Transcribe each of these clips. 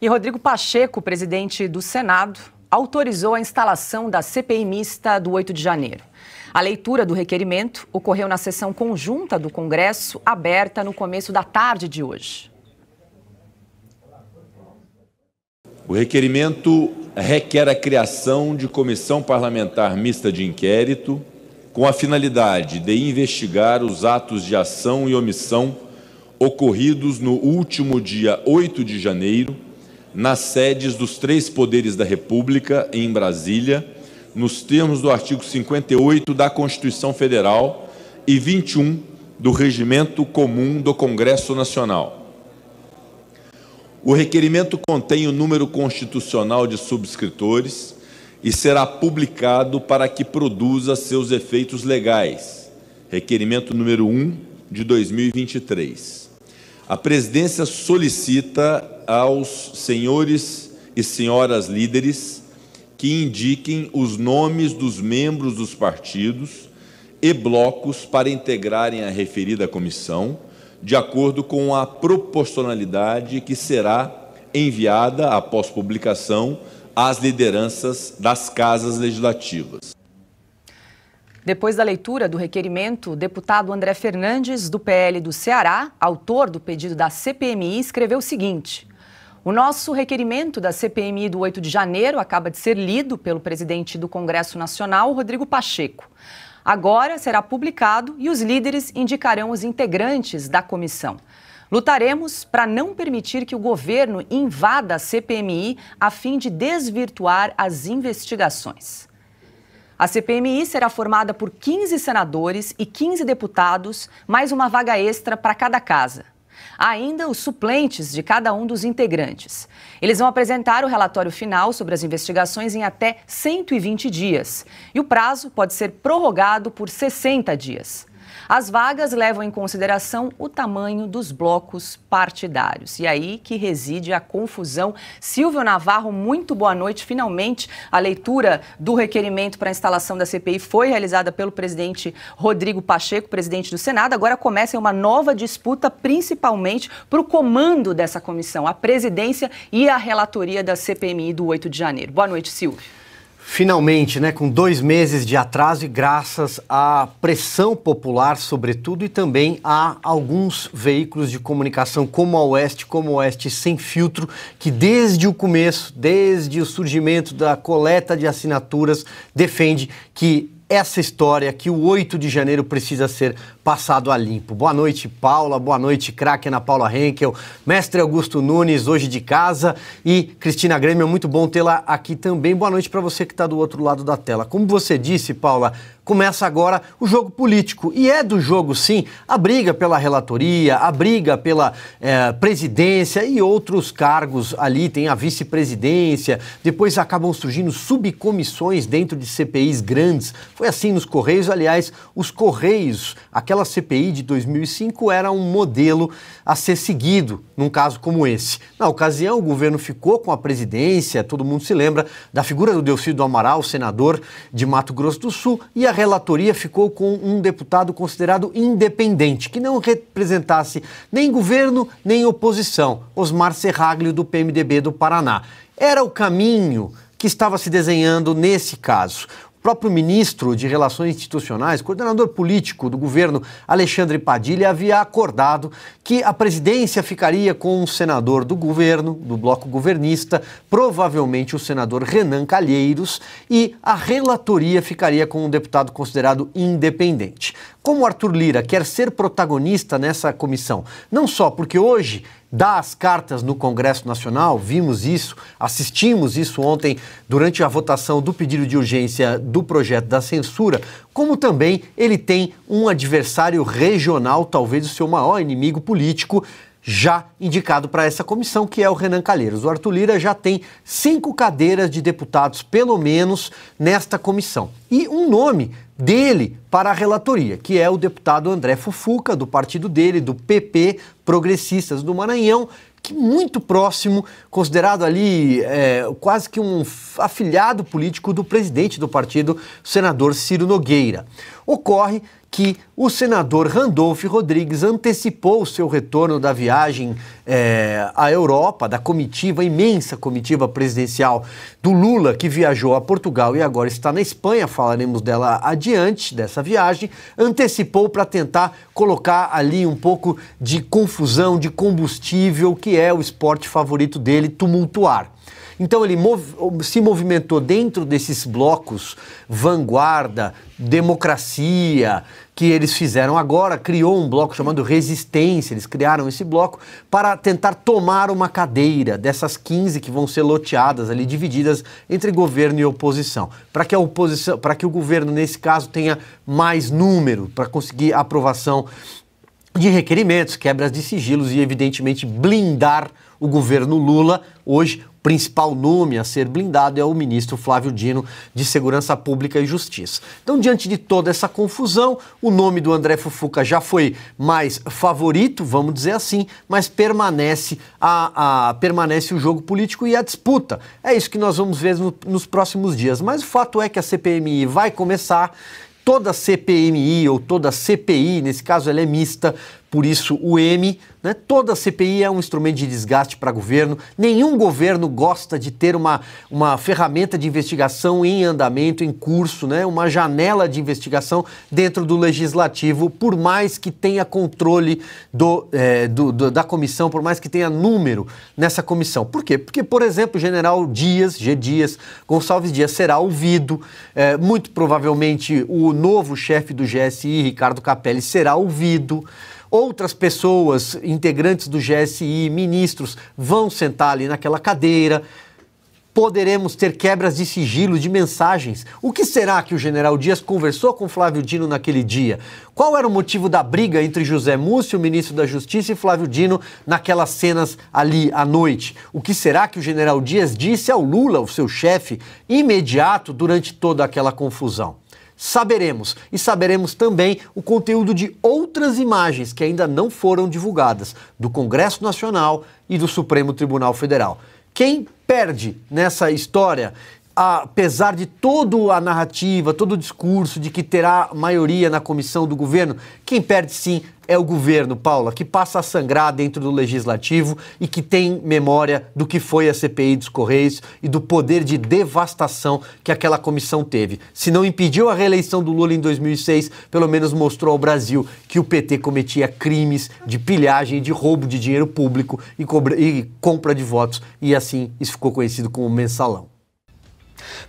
E Rodrigo Pacheco, presidente do Senado, autorizou a instalação da CPI mista do 8 de janeiro. A leitura do requerimento ocorreu na sessão conjunta do Congresso, aberta no começo da tarde de hoje. O requerimento requer a criação de comissão parlamentar mista de inquérito com a finalidade de investigar os atos de ação e omissão ocorridos no último dia 8 de janeiro nas sedes dos três poderes da República, em Brasília, nos termos do artigo 58 da Constituição Federal e 21 do Regimento Comum do Congresso Nacional. O requerimento contém o número constitucional de subscritores e será publicado para que produza seus efeitos legais. Requerimento número 1 de 2023. A presidência solicita aos senhores e senhoras líderes que indiquem os nomes dos membros dos partidos e blocos para integrarem a referida comissão, de acordo com a proporcionalidade que será enviada após publicação às lideranças das casas legislativas. Depois da leitura do requerimento, o deputado André Fernandes, do PL do Ceará, autor do pedido da CPMI, escreveu o seguinte. O nosso requerimento da CPMI do 8 de janeiro acaba de ser lido pelo presidente do Congresso Nacional, Rodrigo Pacheco. Agora será publicado e os líderes indicarão os integrantes da comissão. Lutaremos para não permitir que o governo invada a CPMI a fim de desvirtuar as investigações. A CPMI será formada por 15 senadores e 15 deputados, mais uma vaga extra para cada casa. Há ainda os suplentes de cada um dos integrantes. Eles vão apresentar o relatório final sobre as investigações em até 120 dias. E o prazo pode ser prorrogado por 60 dias. As vagas levam em consideração o tamanho dos blocos partidários. E aí que reside a confusão. Silvio Navarro, muito boa noite. Finalmente, a leitura do requerimento para a instalação da CPI foi realizada pelo presidente Rodrigo Pacheco, presidente do Senado. Agora começa uma nova disputa, principalmente para o comando dessa comissão, a presidência e a relatoria da CPMI do 8 de janeiro. Boa noite, Silvio. Finalmente, né, com dois meses de atraso e graças à pressão popular, sobretudo, e também a alguns veículos de comunicação como a Oeste, como a Oeste Sem Filtro, que desde o começo, desde o surgimento da coleta de assinaturas, defende que essa história que o 8 de janeiro precisa ser passado a limpo. Boa noite, Paula. Boa noite, craque Ana Paula Henkel. Mestre Augusto Nunes, hoje de casa. E Cristina Grêmio, é muito bom tê-la aqui também. Boa noite para você que está do outro lado da tela. Como você disse, Paula, começa agora o jogo político. E é do jogo, sim, a briga pela relatoria, a briga pela é, presidência e outros cargos ali. Tem a vice-presidência, depois acabam surgindo subcomissões dentro de CPIs grandes foi assim nos Correios, aliás, os Correios, aquela CPI de 2005 era um modelo a ser seguido num caso como esse. Na ocasião, o governo ficou com a presidência, todo mundo se lembra da figura do Delcídio do Amaral, senador de Mato Grosso do Sul, e a relatoria ficou com um deputado considerado independente, que não representasse nem governo nem oposição, Osmar Serraglio, do PMDB do Paraná. Era o caminho que estava se desenhando nesse caso próprio ministro de Relações Institucionais, coordenador político do governo Alexandre Padilha, havia acordado que a presidência ficaria com um senador do governo, do bloco governista, provavelmente o senador Renan Calheiros, e a relatoria ficaria com um deputado considerado independente. Como Arthur Lira quer ser protagonista nessa comissão, não só porque hoje dá as cartas no Congresso Nacional, vimos isso, assistimos isso ontem durante a votação do pedido de urgência do projeto da censura, como também ele tem um adversário regional, talvez o seu maior inimigo político, já indicado para essa comissão, que é o Renan Calheiros. O Arthur Lira já tem cinco cadeiras de deputados, pelo menos, nesta comissão. E um nome dele para a relatoria, que é o deputado André Fufuca, do partido dele, do PP, Progressistas do Maranhão, que muito próximo, considerado ali é, quase que um afiliado político do presidente do partido, senador Ciro Nogueira. Ocorre que o senador Randolph Rodrigues antecipou o seu retorno da viagem é, à Europa, da comitiva, imensa comitiva presidencial do Lula, que viajou a Portugal e agora está na Espanha, falaremos dela adiante, dessa viagem, antecipou para tentar colocar ali um pouco de confusão, de combustível, que é o esporte favorito dele, tumultuar. Então ele mov se movimentou dentro desses blocos vanguarda, democracia, que eles fizeram agora, criou um bloco chamado Resistência, eles criaram esse bloco para tentar tomar uma cadeira dessas 15 que vão ser loteadas ali, divididas entre governo e oposição, para que a oposição, para que o governo nesse caso tenha mais número para conseguir aprovação de requerimentos, quebras de sigilos e, evidentemente, blindar o governo Lula. Hoje, o principal nome a ser blindado é o ministro Flávio Dino de Segurança Pública e Justiça. Então, diante de toda essa confusão, o nome do André Fufuca já foi mais favorito, vamos dizer assim, mas permanece, a, a permanece o jogo político e a disputa. É isso que nós vamos ver no, nos próximos dias. Mas o fato é que a CPMI vai começar toda CPMI ou toda CPI, nesse caso ela é mista, por isso o M né? Toda CPI é um instrumento de desgaste para governo. Nenhum governo gosta de ter uma, uma ferramenta de investigação em andamento, em curso, né? uma janela de investigação dentro do legislativo, por mais que tenha controle do, é, do, do, da comissão, por mais que tenha número nessa comissão. Por quê? Porque, por exemplo, o general Dias, G. Dias, Gonçalves Dias será ouvido, é, muito provavelmente o novo chefe do GSI, Ricardo Capelli, será ouvido outras pessoas, integrantes do GSI, ministros, vão sentar ali naquela cadeira. Poderemos ter quebras de sigilo de mensagens. O que será que o general Dias conversou com Flávio Dino naquele dia? Qual era o motivo da briga entre José Múcio, ministro da Justiça, e Flávio Dino naquelas cenas ali à noite? O que será que o general Dias disse ao Lula, o seu chefe, imediato durante toda aquela confusão? saberemos. E saberemos também o conteúdo de outras imagens que ainda não foram divulgadas do Congresso Nacional e do Supremo Tribunal Federal. Quem perde nessa história apesar de toda a narrativa, todo o discurso de que terá maioria na comissão do governo, quem perde sim é o governo, Paula, que passa a sangrar dentro do legislativo e que tem memória do que foi a CPI dos Correios e do poder de devastação que aquela comissão teve. Se não impediu a reeleição do Lula em 2006, pelo menos mostrou ao Brasil que o PT cometia crimes de pilhagem, de roubo de dinheiro público e, e compra de votos, e assim isso ficou conhecido como mensalão.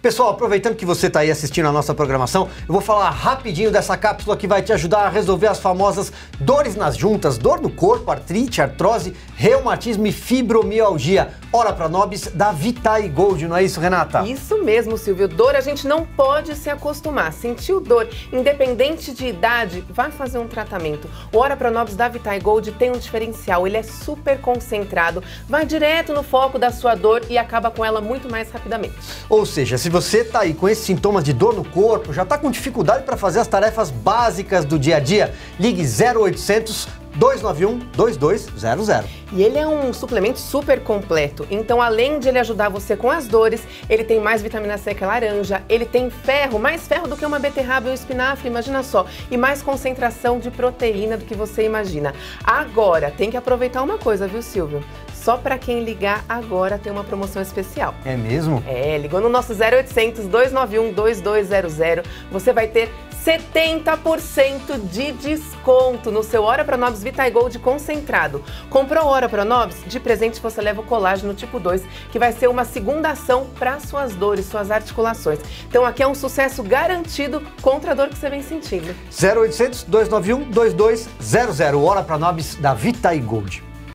Pessoal, aproveitando que você está aí assistindo a nossa programação, eu vou falar rapidinho dessa cápsula que vai te ajudar a resolver as famosas dores nas juntas, dor no corpo, artrite, artrose, reumatismo e fibromialgia. Hora para nobis da Vitae Gold, não é isso, Renata? Isso mesmo, Silvio. Dor a gente não pode se acostumar. Sentiu dor, independente de idade, vai fazer um tratamento. O Hora para nobis da Vitae Gold tem um diferencial, ele é super concentrado, vai direto no foco da sua dor e acaba com ela muito mais rapidamente. Ou seja, seja, se você está aí com esses sintomas de dor no corpo, já está com dificuldade para fazer as tarefas básicas do dia a dia, ligue 0800 291 2200. E ele é um suplemento super completo. Então, além de ele ajudar você com as dores, ele tem mais vitamina C que a é laranja, ele tem ferro, mais ferro do que uma beterraba e um espinafre, imagina só, e mais concentração de proteína do que você imagina. Agora, tem que aproveitar uma coisa, viu, Silvio? Só para quem ligar agora tem uma promoção especial. É mesmo? É, ligou no nosso 0800 291 2200. Você vai ter 70% de desconto no seu Hora Pronobis Gold concentrado. Comprou Hora Pronobis? De presente você leva o colágeno tipo 2, que vai ser uma segunda ação para suas dores, suas articulações. Então aqui é um sucesso garantido contra a dor que você vem sentindo. 0800 291 2200 Hora Pronobis da Gold.